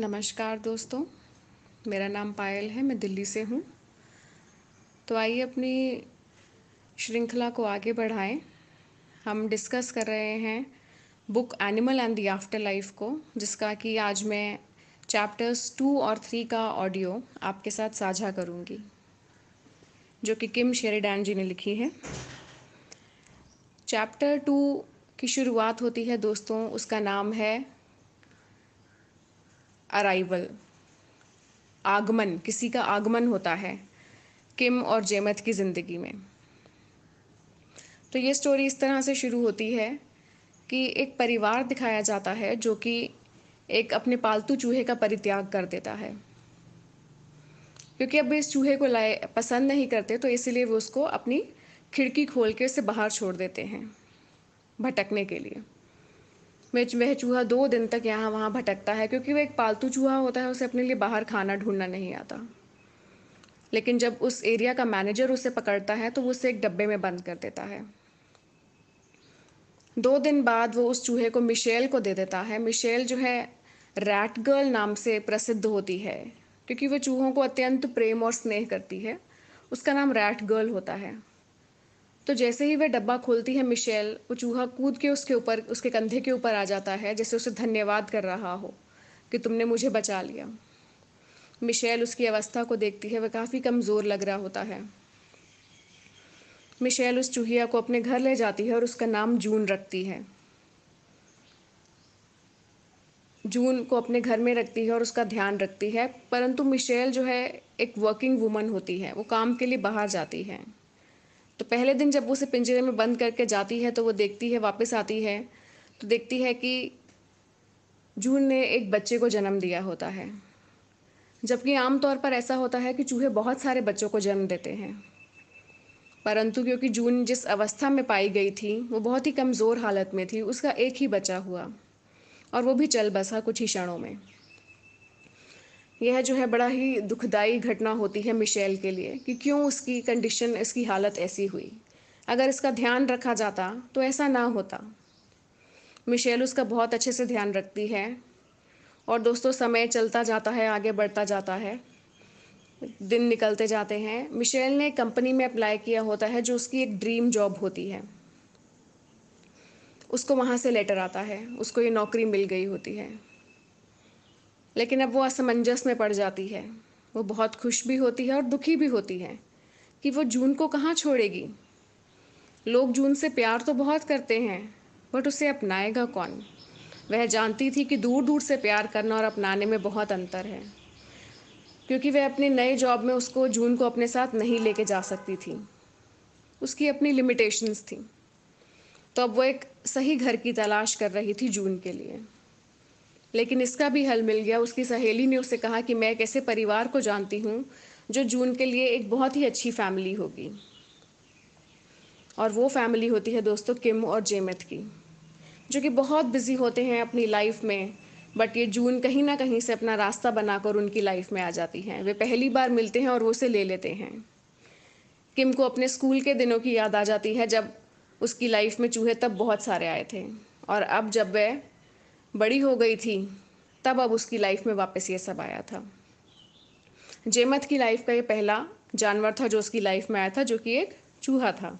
नमस्कार दोस्तों मेरा नाम पायल है मैं दिल्ली से हूँ तो आइए अपनी श्रृंखला को आगे बढ़ाएं हम डिस्कस कर रहे हैं book animal and the afterlife को जिसका कि आज मैं चैप्टर्स टू और थ्री का ऑडियो आपके साथ साझा करूँगी जो कि किम शेरिडैन जी ने लिखी है चैप्टर टू की शुरुआत होती है दोस्तों उसका नाम है अराइवल आगमन किसी का आगमन होता है किम और जेमत की ज़िंदगी में तो ये स्टोरी इस तरह से शुरू होती है कि एक परिवार दिखाया जाता है जो कि एक अपने पालतू चूहे का परित्याग कर देता है क्योंकि अब इस चूहे को लाए पसंद नहीं करते तो इसीलिए वो उसको अपनी खिड़की खोल के उसे बाहर छोड़ देते हैं भटकने के लिए मिर्च वह चूहा दो दिन तक यहाँ वहाँ भटकता है क्योंकि वह एक पालतू चूहा होता है उसे अपने लिए बाहर खाना ढूंढना नहीं आता लेकिन जब उस एरिया का मैनेजर उसे पकड़ता है तो वो उसे एक डब्बे में बंद कर देता है दो दिन बाद वो उस चूहे को मिशेल को दे देता है मिशेल जो है रैट गर्ल नाम से प्रसिद्ध होती है क्योंकि वह चूहों को अत्यंत प्रेम और स्नेह करती है उसका नाम रैट गर्ल होता है तो जैसे ही वह डब्बा खोलती है मिशेल वो चूहा कूद के उसके ऊपर उसके कंधे के ऊपर आ जाता है जैसे उसे धन्यवाद कर रहा हो कि तुमने मुझे बचा लिया मिशेल उसकी अवस्था को देखती है वह काफ़ी कमज़ोर लग रहा होता है मिशेल उस चूहिया को अपने घर ले जाती है और उसका नाम जून रखती है जून को अपने घर में रखती है और उसका ध्यान रखती है परंतु मिशेल जो है एक वर्किंग वुमन होती है वो काम के लिए बाहर जाती है तो पहले दिन जब वो उसे पिंजरे में बंद करके जाती है तो वो देखती है वापस आती है तो देखती है कि जून ने एक बच्चे को जन्म दिया होता है जबकि आमतौर पर ऐसा होता है कि चूहे बहुत सारे बच्चों को जन्म देते हैं परंतु क्योंकि जून जिस अवस्था में पाई गई थी वो बहुत ही कमज़ोर हालत में थी उसका एक ही बच्चा हुआ और वो भी चल बसा कुछ ही क्षणों में यह जो है बड़ा ही दुखदाई घटना होती है मिशेल के लिए कि क्यों उसकी कंडीशन इसकी हालत ऐसी हुई अगर इसका ध्यान रखा जाता तो ऐसा ना होता मिशेल उसका बहुत अच्छे से ध्यान रखती है और दोस्तों समय चलता जाता है आगे बढ़ता जाता है दिन निकलते जाते हैं मिशेल ने कंपनी में अप्लाई किया होता है जो उसकी एक ड्रीम जॉब होती है उसको वहाँ से लेटर आता है उसको ये नौकरी मिल गई होती है लेकिन अब वो असमंजस में पड़ जाती है वो बहुत खुश भी होती है और दुखी भी होती है कि वो जून को कहाँ छोड़ेगी लोग जून से प्यार तो बहुत करते हैं बट उसे अपनाएगा कौन वह जानती थी कि दूर दूर से प्यार करना और अपनाने में बहुत अंतर है क्योंकि वह अपने नए जॉब में उसको जून को अपने साथ नहीं लेके जा सकती थी उसकी अपनी लिमिटेशंस थी तो अब वो एक सही घर की तलाश कर रही थी जून के लिए लेकिन इसका भी हल मिल गया उसकी सहेली ने उससे कहा कि मैं एक ऐसे परिवार को जानती हूँ जो जून के लिए एक बहुत ही अच्छी फैमिली होगी और वो फैमिली होती है दोस्तों किम और जेमत की जो कि बहुत बिजी होते हैं अपनी लाइफ में बट ये जून कहीं ना कहीं से अपना रास्ता बनाकर उनकी लाइफ में आ जाती हैं वे पहली बार मिलते हैं और वो उसे ले लेते हैं किम को अपने स्कूल के दिनों की याद आ जाती है जब उसकी लाइफ में चूहे तब बहुत सारे आए थे और अब जब वह बड़ी हो गई थी तब अब उसकी लाइफ में वापस ये सब आया था जेमत की लाइफ का ये पहला जानवर था जो उसकी लाइफ में आया था जो कि एक चूहा था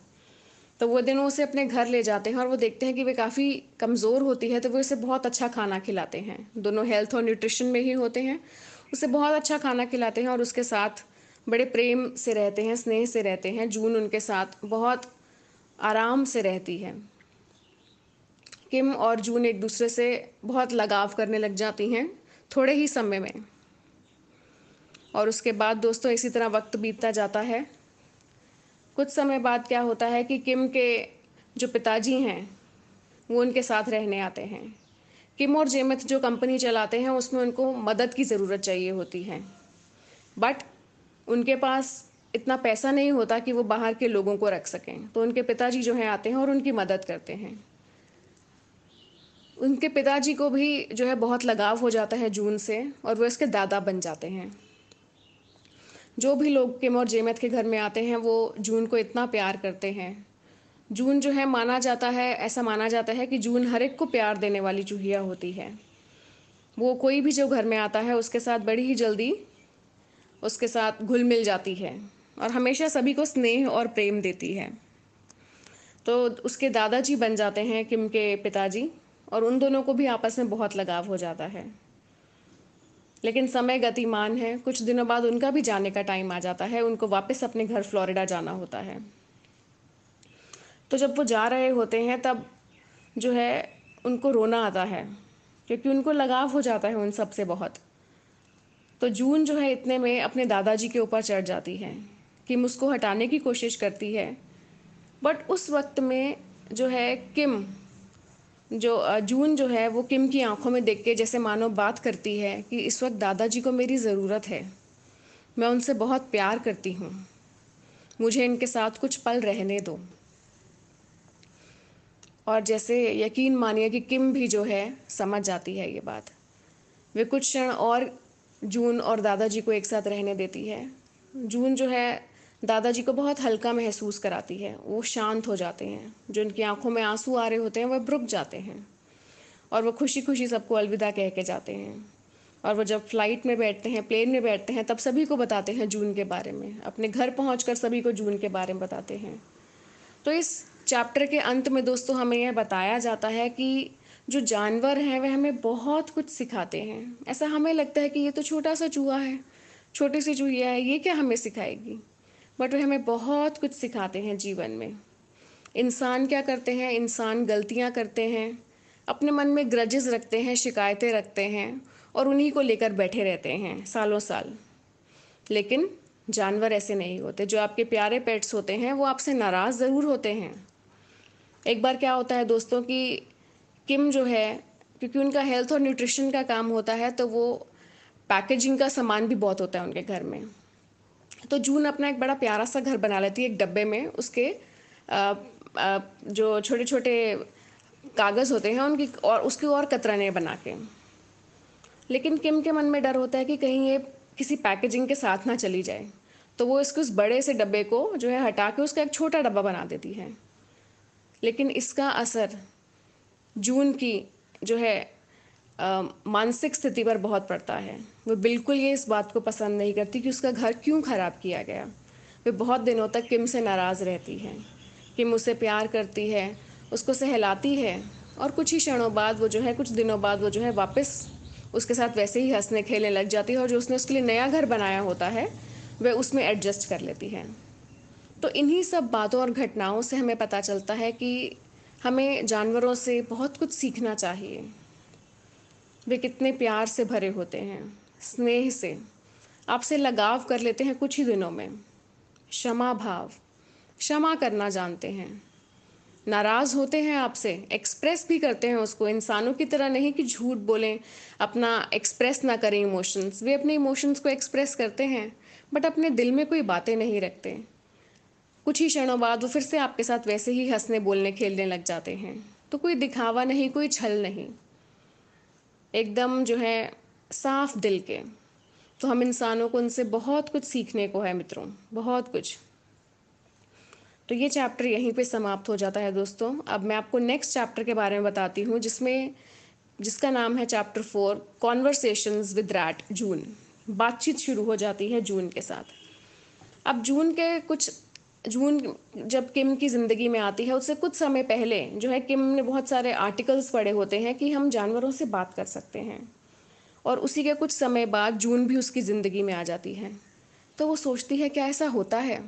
तो वो दिन उसे अपने घर ले जाते हैं और वो देखते हैं कि वे काफ़ी कमज़ोर होती है तो वो उसे बहुत अच्छा खाना खिलाते हैं दोनों हेल्थ और न्यूट्रिशन में ही होते हैं उसे बहुत अच्छा खाना खिलाते हैं और उसके साथ बड़े प्रेम से रहते हैं स्नेह से रहते हैं जून उनके साथ बहुत आराम से रहती है किम और जून एक दूसरे से बहुत लगाव करने लग जाती हैं थोड़े ही समय में और उसके बाद दोस्तों इसी तरह वक्त बीतता जाता है कुछ समय बाद क्या होता है कि किम के जो पिताजी हैं वो उनके साथ रहने आते हैं किम और जेमित जो कंपनी चलाते हैं उसमें उनको मदद की ज़रूरत चाहिए होती है बट उनके पास इतना पैसा नहीं होता कि वो बाहर के लोगों को रख सकें तो उनके पिताजी जो हैं आते हैं और उनकी मदद करते हैं उनके पिताजी को भी जो है बहुत लगाव हो जाता है जून से और वो इसके दादा बन जाते हैं जो भी लोग किम और जेमत के घर में आते हैं वो जून को इतना प्यार करते हैं जून जो है माना जाता है ऐसा माना जाता है कि जून हर एक को प्यार देने वाली चूहिया होती है वो कोई भी जो घर में आता है उसके साथ बड़ी ही जल्दी उसके साथ घुल मिल जाती है और हमेशा सभी को स्नेह और प्रेम देती है तो उसके दादाजी बन जाते हैं किम के पिताजी और उन दोनों को भी आपस में बहुत लगाव हो जाता है लेकिन समय गतिमान है कुछ दिनों बाद उनका भी जाने का टाइम आ जाता है उनको वापस अपने घर फ्लोरिडा जाना होता है तो जब वो जा रहे होते हैं तब जो है उनको रोना आता है क्योंकि उनको लगाव हो जाता है उन सब से बहुत तो जून जो है इतने में अपने दादाजी के ऊपर चढ़ जाती है किम उसको हटाने की कोशिश करती है बट उस वक्त में जो है किम जो जून जो है वो किम की आंखों में देख के जैसे मानो बात करती है कि इस वक्त दादाजी को मेरी ज़रूरत है मैं उनसे बहुत प्यार करती हूँ मुझे इनके साथ कुछ पल रहने दो और जैसे यकीन मानिए कि किम भी जो है समझ जाती है ये बात वे कुछ क्षण और जून और दादाजी को एक साथ रहने देती है जून जो है दादाजी को बहुत हल्का महसूस कराती है वो शांत हो जाते हैं जो उनकी आंखों में आंसू आ रहे होते हैं वह रुक जाते हैं और वो खुशी खुशी सबको अलविदा कह के जाते हैं और वो जब फ्लाइट में बैठते हैं प्लेन में बैठते हैं तब सभी को बताते हैं जून के बारे में अपने घर पहुँच सभी को जून के बारे में बताते हैं तो इस चैप्टर के अंत में दोस्तों हमें यह बताया जाता है कि जो जानवर हैं वह हमें बहुत कुछ सिखाते हैं ऐसा हमें लगता है कि ये तो छोटा सा चूहा है छोटी सी चूहिया है ये क्या हमें सिखाएगी बट वे हमें बहुत कुछ सिखाते हैं जीवन में इंसान क्या करते हैं इंसान गलतियाँ करते हैं अपने मन में ग्रजेस रखते हैं शिकायतें रखते हैं और उन्हीं को लेकर बैठे रहते हैं सालों साल लेकिन जानवर ऐसे नहीं होते जो आपके प्यारे पेट्स होते हैं वो आपसे नाराज़ ज़रूर होते हैं एक बार क्या होता है दोस्तों की किम जो है क्योंकि उनका हेल्थ और न्यूट्रिशन का काम होता है तो वो पैकेजिंग का सामान भी बहुत होता है उनके घर में तो जून अपना एक बड़ा प्यारा सा घर बना लेती है एक डब्बे में उसके आ, आ, जो छोटे छोटे कागज़ होते हैं उनकी और उसके और कतरने बना के लेकिन किम के मन में डर होता है कि कहीं ये किसी पैकेजिंग के साथ ना चली जाए तो वो इसके उस बड़े से डब्बे को जो है हटा के उसका एक छोटा डब्बा बना देती है लेकिन इसका असर जून की जो है मानसिक स्थिति पर बहुत पड़ता है वो बिल्कुल ये इस बात को पसंद नहीं करती कि उसका घर क्यों ख़राब किया गया वे बहुत दिनों तक किम से नाराज़ रहती है किम उससे प्यार करती है उसको सहलाती है और कुछ ही क्षणों बाद वो जो है कुछ दिनों बाद वो जो है वापस उसके साथ वैसे ही हंसने खेलने लग जाती है और जो उसने उसके लिए नया घर बनाया होता है वह उसमें एडजस्ट कर लेती है तो इन्हीं सब बातों और घटनाओं से हमें पता चलता है कि हमें जानवरों से बहुत कुछ सीखना चाहिए वे कितने प्यार से भरे होते हैं स्नेह से आपसे लगाव कर लेते हैं कुछ ही दिनों में क्षमा भाव क्षमा करना जानते हैं नाराज़ होते हैं आपसे एक्सप्रेस भी करते हैं उसको इंसानों की तरह नहीं कि झूठ बोलें अपना एक्सप्रेस ना करें इमोशंस वे अपने इमोशंस को एक्सप्रेस करते हैं बट अपने दिल में कोई बातें नहीं रखते कुछ ही क्षणों बाद वो फिर से आपके साथ वैसे ही हंसने बोलने खेलने लग जाते हैं तो कोई दिखावा नहीं कोई छल नहीं एकदम जो है साफ दिल के तो हम इंसानों को उनसे बहुत कुछ सीखने को है मित्रों बहुत कुछ तो ये चैप्टर यहीं पे समाप्त हो जाता है दोस्तों अब मैं आपको नेक्स्ट चैप्टर के बारे में बताती हूँ जिसमें जिसका नाम है chapter four conversation with rat June बातचीत शुरू हो जाती है जून के साथ अब जून के कुछ जून जब किम की ज़िंदगी में आती है उससे कुछ समय पहले जो है किम ने बहुत सारे आर्टिकल्स पढ़े होते हैं कि हम जानवरों से बात कर सकते हैं और उसी के कुछ समय बाद जून भी उसकी ज़िंदगी में आ जाती है तो वो सोचती है क्या ऐसा होता है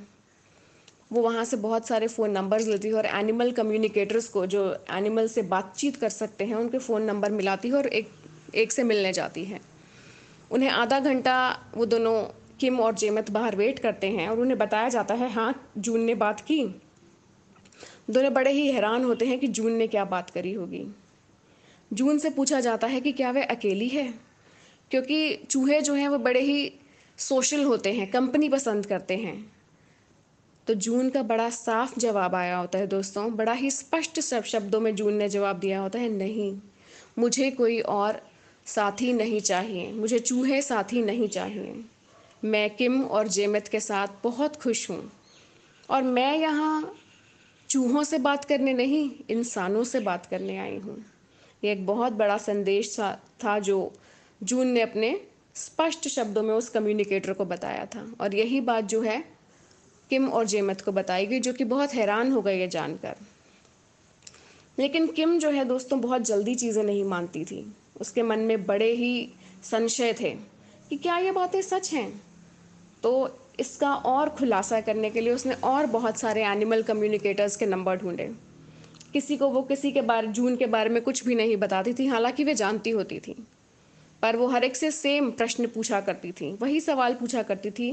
वो वहाँ से बहुत सारे फ़ोन नंबर्स लेती है और एनिमल कम्युनिकेटर्स को जो एनिमल से बातचीत कर सकते हैं उनके फ़ोन नंबर मिलाती है और एक एक से मिलने जाती है उन्हें आधा घंटा वो दोनों किम और जेमत बाहर वेट करते हैं और उन्हें बताया जाता है हाँ जून ने बात की दोनों बड़े ही हैरान होते हैं कि जून ने क्या बात करी होगी जून से पूछा जाता है कि क्या वह अकेली है क्योंकि चूहे जो हैं वो बड़े ही सोशल होते हैं कंपनी पसंद करते हैं तो जून का बड़ा साफ जवाब आया होता है दोस्तों बड़ा ही स्पष्ट शब्दों में जून ने जवाब दिया होता है नहीं मुझे कोई और साथी नहीं चाहिए मुझे चूहे साथी नहीं चाहिए मैं किम और जेमत के साथ बहुत खुश हूँ और मैं यहाँ चूहों से बात करने नहीं इंसानों से बात करने आई हूँ ये एक बहुत बड़ा संदेश था जो जून ने अपने स्पष्ट शब्दों में उस कम्युनिकेटर को बताया था और यही बात जो है किम और जेमत को बताई गई जो कि बहुत हैरान हो गए ये जानकर लेकिन किम जो है दोस्तों बहुत जल्दी चीज़ें नहीं मानती थी उसके मन में बड़े ही संशय थे कि क्या ये बातें सच हैं तो इसका और खुलासा करने के लिए उसने और बहुत सारे एनिमल कम्युनिकेटर्स के नंबर ढूंढे किसी को वो किसी के बारे जून के बारे में कुछ भी नहीं बताती थी हालांकि वे जानती होती थी पर वो हर एक से सेम प्रश्न पूछा करती थी वही सवाल पूछा करती थी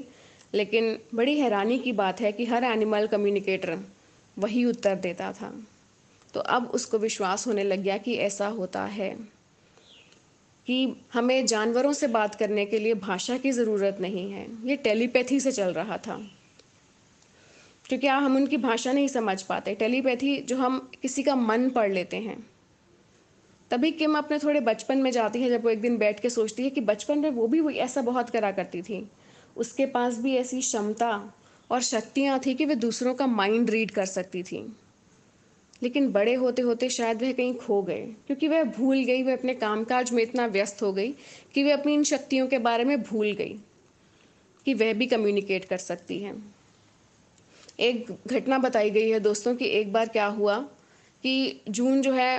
लेकिन बड़ी हैरानी की बात है कि हर एनिमल कम्युनिकेटर वही उत्तर देता था तो अब उसको विश्वास होने लग गया कि ऐसा होता है कि हमें जानवरों से बात करने के लिए भाषा की ज़रूरत नहीं है ये टेलीपैथी से चल रहा था क्योंकि हम उनकी भाषा नहीं समझ पाते टेलीपैथी जो हम किसी का मन पढ़ लेते हैं तभी किम अपने थोड़े बचपन में जाती है जब वो एक दिन बैठ के सोचती है कि बचपन में वो भी वो ऐसा बहुत करा करती थी उसके पास भी ऐसी क्षमता और शक्तियाँ थी कि वे दूसरों का माइंड रीड कर सकती थी लेकिन बड़े होते होते शायद वह कहीं खो गए क्योंकि वह भूल गई वह अपने कामकाज में इतना व्यस्त हो गई कि वह अपनी इन शक्तियों के बारे में भूल गई कि वह भी कम्युनिकेट कर सकती है एक घटना बताई गई है दोस्तों कि एक बार क्या हुआ कि जून जो है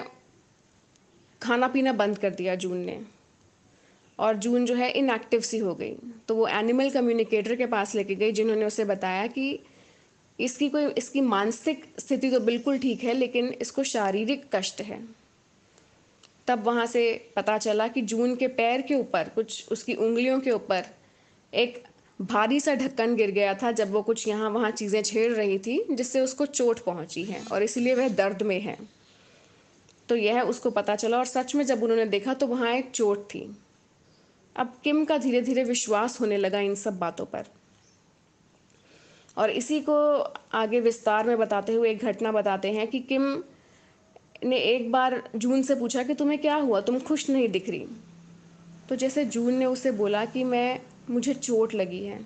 खाना पीना बंद कर दिया जून ने और जून जो है इनएक्टिव सी हो गई तो वो एनिमल कम्युनिकेटर के पास लेके गई जिन्होंने उसे बताया कि इसकी कोई इसकी मानसिक स्थिति तो बिल्कुल ठीक है लेकिन इसको शारीरिक कष्ट है तब वहाँ से पता चला कि जून के पैर के ऊपर कुछ उसकी उंगलियों के ऊपर एक भारी सा ढक्कन गिर गया था जब वो कुछ यहाँ वहाँ चीज़ें छेड़ रही थी जिससे उसको चोट पहुँची है और इसलिए वह दर्द में है तो यह उसको पता चला और सच में जब उन्होंने देखा तो वहाँ एक चोट थी अब किम का धीरे धीरे विश्वास होने लगा इन सब बातों पर और इसी को आगे विस्तार में बताते हुए एक घटना बताते हैं कि किम ने एक बार जून से पूछा कि तुम्हें क्या हुआ तुम खुश नहीं दिख रही तो जैसे जून ने उसे बोला कि मैं मुझे चोट लगी है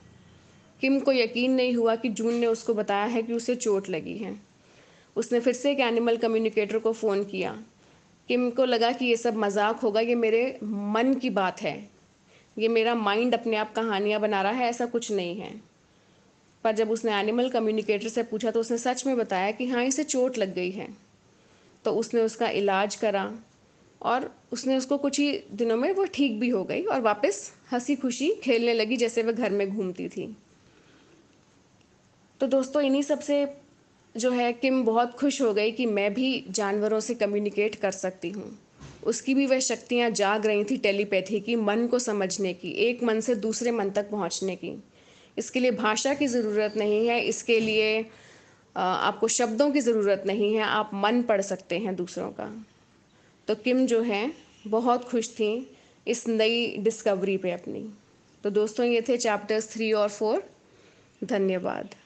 किम को यकीन नहीं हुआ कि जून ने उसको बताया है कि उसे चोट लगी है उसने फिर से एक एनिमल कम्युनिकेटर को फ़ोन किया किम को लगा कि ये सब मजाक होगा ये मेरे मन की बात है ये मेरा माइंड अपने आप कहानियाँ बना रहा है ऐसा कुछ नहीं है पर जब उसने एनिमल कम्युनिकेटर से पूछा तो उसने सच में बताया कि हाँ इसे चोट लग गई है तो उसने उसका इलाज करा और उसने उसको कुछ ही दिनों में वो ठीक भी हो गई और वापस हंसी खुशी खेलने लगी जैसे वह घर में घूमती थी तो दोस्तों इन्हीं सबसे जो है किम बहुत खुश हो गई कि मैं भी जानवरों से कम्युनिकेट कर सकती हूँ उसकी भी वह शक्तियाँ जाग रही थी टेलीपैथी की मन को समझने की एक मन से दूसरे मन तक पहुँचने की इसके लिए भाषा की ज़रूरत नहीं है इसके लिए आपको शब्दों की ज़रूरत नहीं है आप मन पढ़ सकते हैं दूसरों का तो किम जो है बहुत खुश थी इस नई डिस्कवरी पे अपनी तो दोस्तों ये थे चैप्टर्स थ्री और फोर धन्यवाद